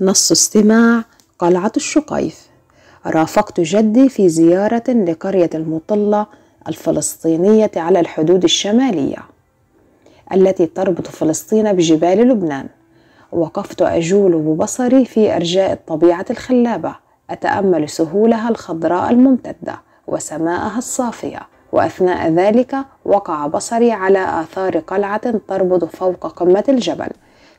نص استماع قلعة الشقيف رافقت جدي في زيارة لقرية المطلة الفلسطينية على الحدود الشمالية التي تربط فلسطين بجبال لبنان وقفت أجول ببصري في أرجاء الطبيعة الخلابة أتأمل سهولها الخضراء الممتدة وسماءها الصافية وأثناء ذلك وقع بصري على آثار قلعة تربط فوق قمة الجبل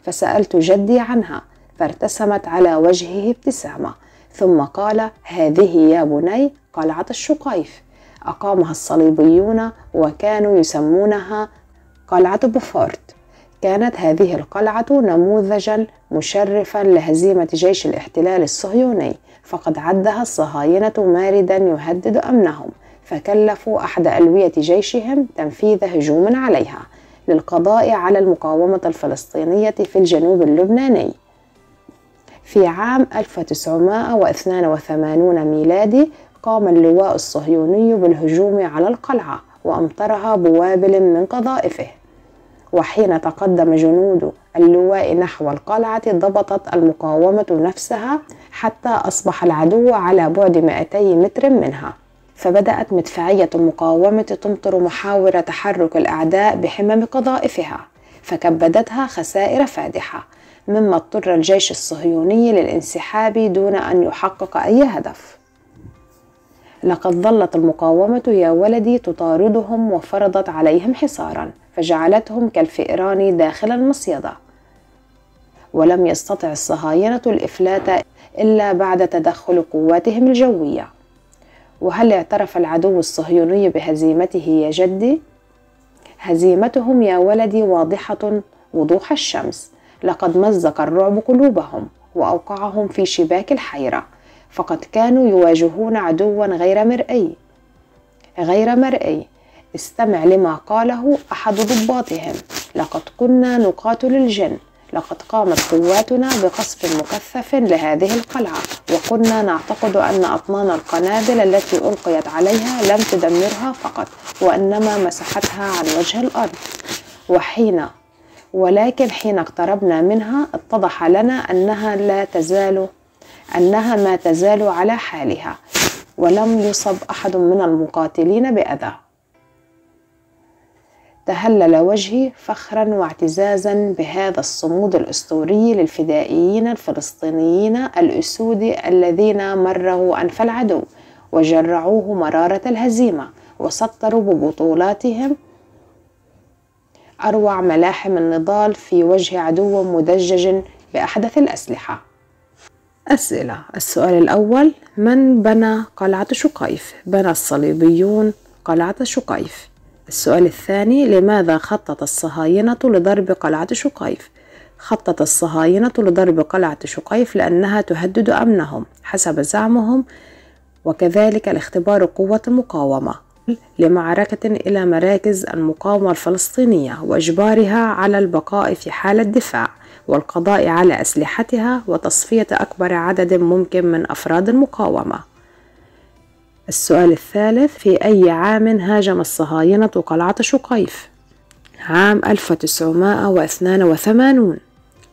فسألت جدي عنها فارتسمت على وجهه ابتسامة ثم قال هذه يا بني قلعة الشقيف أقامها الصليبيون وكانوا يسمونها قلعة بوفورت كانت هذه القلعة نموذجا مشرفا لهزيمة جيش الاحتلال الصهيوني فقد عدها الصهاينة ماردا يهدد أمنهم فكلفوا أحد ألوية جيشهم تنفيذ هجوم عليها للقضاء على المقاومة الفلسطينية في الجنوب اللبناني في عام 1982 ميلادي قام اللواء الصهيوني بالهجوم على القلعة وأمطرها بوابل من قذائفه وحين تقدم جنود اللواء نحو القلعة ضبطت المقاومة نفسها حتى أصبح العدو على بعد 200 متر منها فبدأت مدفعية المقاومة تمطر محاور تحرك الأعداء بحمم قذائفها فكبدتها خسائر فادحة مما اضطر الجيش الصهيوني للانسحاب دون أن يحقق أي هدف لقد ظلت المقاومة يا ولدي تطاردهم وفرضت عليهم حصارا فجعلتهم كالفئران داخل المصيدة ولم يستطع الصهاينة الإفلات إلا بعد تدخل قواتهم الجوية وهل اعترف العدو الصهيوني بهزيمته يا جدي؟ هزيمتهم يا ولدي واضحة وضوح الشمس لقد مزق الرعب قلوبهم واوقعهم في شباك الحيره فقد كانوا يواجهون عدوا غير مرئي غير مرئي استمع لما قاله احد ضباطهم لقد كنا نقاتل الجن لقد قامت قواتنا بقصف مكثف لهذه القلعة وكنا نعتقد أن أطنان القنابل التي ألقيت عليها لم تدمرها فقط وإنما مسحتها عن وجه الأرض وحين ولكن حين اقتربنا منها اتضح لنا أنها لا تزال أنها ما تزال على حالها ولم يصب أحد من المقاتلين بأذى تهلل وجهي فخرا واعتزازا بهذا الصمود الأسطوري للفدائيين الفلسطينيين الأسود الذين مرغوا أنف العدو وجرعوه مرارة الهزيمة وسطروا ببطولاتهم أروع ملاحم النضال في وجه عدو مدجج بأحدث الأسلحة أسئلة السؤال الأول من بنى قلعة شقيف؟ بنى الصليبيون قلعة شقيف السؤال الثاني لماذا خطط الصهاينة لضرب قلعة شقيف؟ خطط الصهاينة لضرب قلعة شقيف لأنها تهدد أمنهم حسب زعمهم وكذلك لاختبار قوة المقاومة لمعركة إلى مراكز المقاومة الفلسطينية وإجبارها على البقاء في حالة دفاع والقضاء على أسلحتها وتصفية أكبر عدد ممكن من أفراد المقاومة. السؤال الثالث في أي عام هاجم الصهاينة قلعة شقيف؟ عام 1982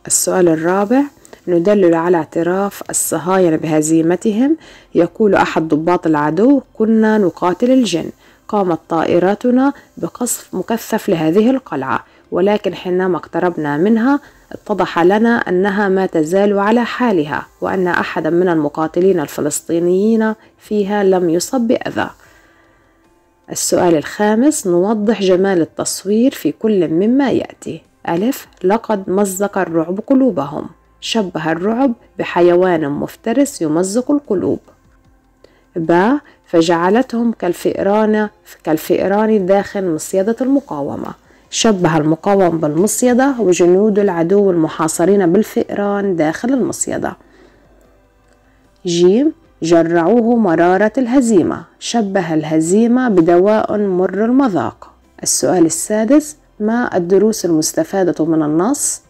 السؤال الرابع ندلل على اعتراف الصهاينة بهزيمتهم يقول أحد ضباط العدو كنا نقاتل الجن قامت طائراتنا بقصف مكثف لهذه القلعة ولكن حينما اقتربنا منها اتضح لنا أنها ما تزال على حالها وأن أحدا من المقاتلين الفلسطينيين فيها لم يصب بأذى السؤال الخامس نوضح جمال التصوير في كل مما يأتي ألف لقد مزق الرعب قلوبهم شبه الرعب بحيوان مفترس يمزق القلوب ب فجعلتهم كالفئران كالفئران داخل مصيدة المقاومة شبه المقاوم بالمصيدة وجنود العدو المحاصرين بالفئران داخل المصيدة ج جرعوه مرارة الهزيمة شبه الهزيمة بدواء مر المذاق السؤال السادس ما الدروس المستفادة من النص؟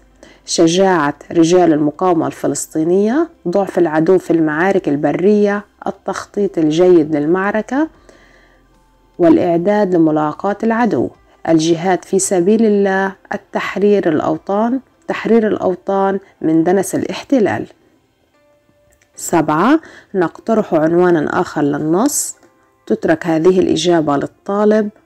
شجاعة رجال المقاومة الفلسطينية ضعف العدو في المعارك البرية التخطيط الجيد للمعركة والإعداد لملاقاة العدو الجهاد في سبيل الله التحرير الأوطان تحرير الأوطان من دنس الاحتلال سبعة نقترح عنوانا آخر للنص تترك هذه الإجابة للطالب